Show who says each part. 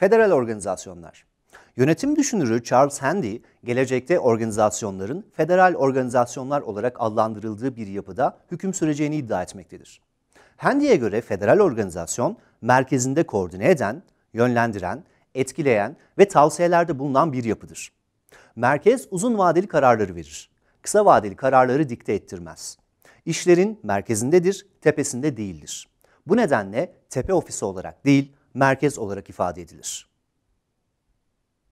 Speaker 1: federal organizasyonlar. Yönetim düşünürü Charles Handy, gelecekte organizasyonların federal organizasyonlar olarak adlandırıldığı bir yapıda hüküm süreceğini iddia etmektedir. Handy'e göre federal organizasyon, merkezinde koordine eden, yönlendiren, etkileyen ve tavsiyelerde bulunan bir yapıdır. Merkez uzun vadeli kararları verir. Kısa vadeli kararları dikte ettirmez. İşlerin merkezindedir, tepesinde değildir. Bu nedenle tepe ofisi olarak değil, merkez olarak ifade edilir.